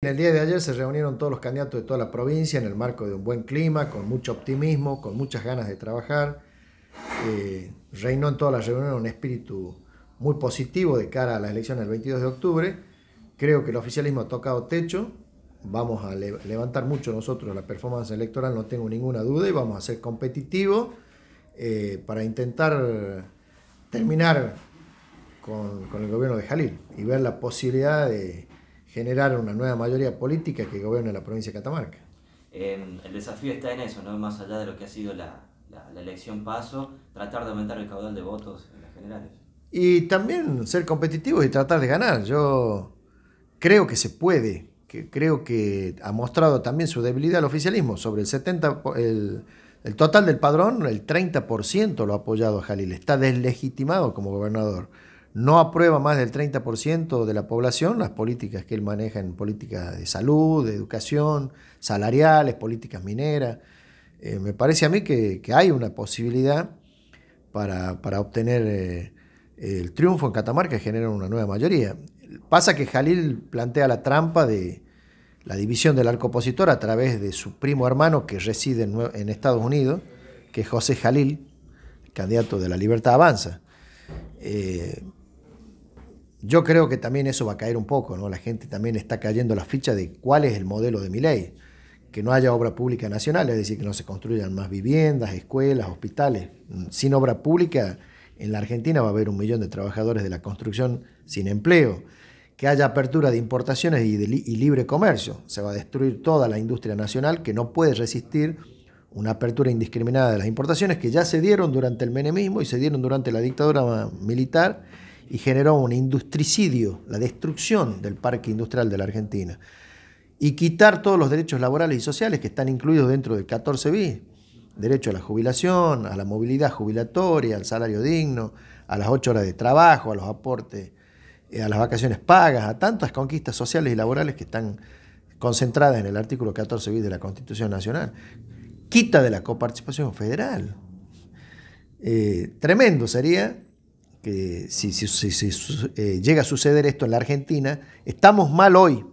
En el día de ayer se reunieron todos los candidatos de toda la provincia en el marco de un buen clima, con mucho optimismo, con muchas ganas de trabajar. Eh, reinó en todas las reuniones un espíritu muy positivo de cara a las elecciones del 22 de octubre. Creo que el oficialismo ha tocado techo. Vamos a levantar mucho nosotros la performance electoral, no tengo ninguna duda, y vamos a ser competitivos eh, para intentar terminar con el gobierno de Jalil y ver la posibilidad de generar una nueva mayoría política que gobierne la provincia de Catamarca. Em, el desafío está en eso, ¿no? más allá de lo que ha sido la, elección paso, tratar de aumentar el caudal de votos en las generales. Y también ser competitivos y tratar de ganar. Yo creo que se puede, que creo que ha mostrado también su debilidad el oficialismo. Sobre el 70, el, total del padrón, el 30% lo ha apoyado Jalil. Está deslegitimado como gobernador no aprueba más del 30% de la población las políticas que él maneja en políticas de salud, de educación, salariales, políticas mineras. Eh, me parece a mí que, hay una posibilidad para, obtener eh, el triunfo en Catamarca y generar una nueva mayoría. Pasa que Jalil plantea la trampa de la división del arco opositor a través de su primo hermano que reside en, Estados Unidos, que es José Jalil, candidato de la Libertad Avanza. Eh, yo creo que también eso va a caer un poco, ¿no? La gente también está cayendo la ficha de cuál es el modelo de mi ley. Que no haya obra pública nacional, es decir, que no se construyan más viviendas, escuelas, hospitales. Sin obra pública, en la Argentina va a haber un millón de trabajadores de la construcción sin empleo. Que haya apertura de importaciones y, y libre comercio. Se va a destruir toda la industria nacional que no puede resistir una apertura indiscriminada de las importaciones que ya se dieron durante el menemismo y se dieron durante la dictadura militar y generó un industricidio, la destrucción del parque industrial de la Argentina, y quitar todos los derechos laborales y sociales que están incluidos dentro del 14 bis, derecho a la jubilación, a la movilidad jubilatoria, al salario digno, a las ocho horas de trabajo, a los aportes, eh, a las vacaciones pagas, a tantas conquistas sociales y laborales que están concentradas en el artículo 14 bis de la Constitución Nacional. Quita de la coparticipación federal. Eh, tremendo sería si, eh, llega a suceder esto en la Argentina, estamos mal hoy,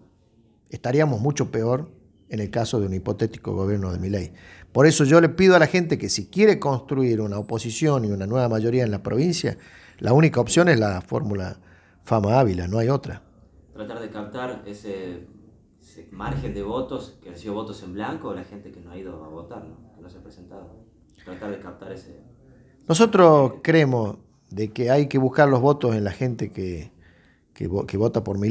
estaríamos mucho peor en el caso de un hipotético gobierno de Milei. Por eso yo le pido a la gente que si quiere construir una oposición y una nueva mayoría en la provincia, la única opción es la fórmula Fama Ávila, no hay otra. Tratar de captar ese, margen de votos que han sido votos en blanco o la gente que no ha ido a votar, no se ha presentado. Tratar de captar ese... Nosotros creemos, de que hay que buscar los votos en la gente que, vota por mi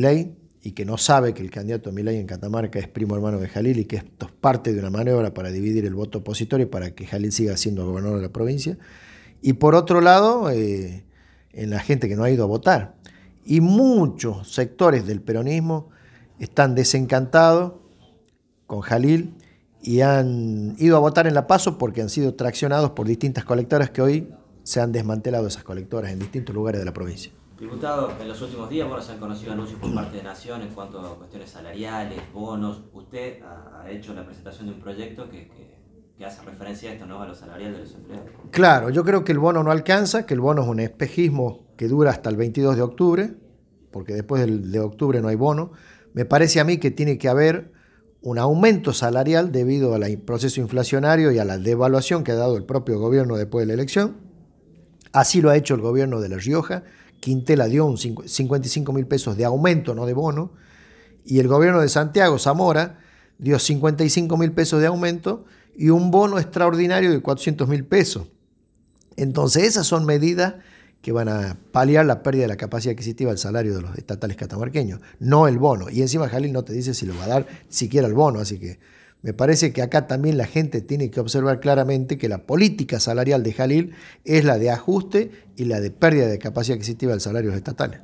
y que no sabe que el candidato a Milay en Catamarca es primo hermano de Jalil y que esto es parte de una maniobra para dividir el voto opositorio para que Jalil siga siendo gobernador de la provincia. Y por otro lado, eh, en la gente que no ha ido a votar. Y muchos sectores del peronismo están desencantados con Jalil y han ido a votar en La Paso porque han sido traccionados por distintas colectoras que hoy se han desmantelado esas colectoras en distintos lugares de la provincia. Diputado, en los últimos días se han conocido anuncios por parte de Nación en cuanto a cuestiones salariales, bonos. Usted ha hecho la presentación de un proyecto que, hace referencia a esto, ¿no? A los salariales de los empleados. Claro, yo creo que el bono no alcanza, que el bono es un espejismo que dura hasta el 22 de octubre, porque después del, de octubre no hay bono. Me parece a mí que tiene que haber un aumento salarial debido al proceso inflacionario y a la devaluación que ha dado el propio gobierno después de la elección Así lo ha hecho el gobierno de La Rioja. Quintela dio un 55 mil pesos de aumento, no de bono. Y el gobierno de Santiago, Zamora, dio 55 mil pesos de aumento y un bono extraordinario de 400 mil pesos. Entonces, esas son medidas que van a paliar la pérdida de la capacidad adquisitiva del salario de los estatales catamarqueños, no el bono. Y encima Jalil no te dice si lo va a dar siquiera el bono, así que me parece que acá también la gente tiene que observar claramente que la política salarial de Jalil es la de ajuste y la de pérdida de capacidad adquisitiva del salario estatales.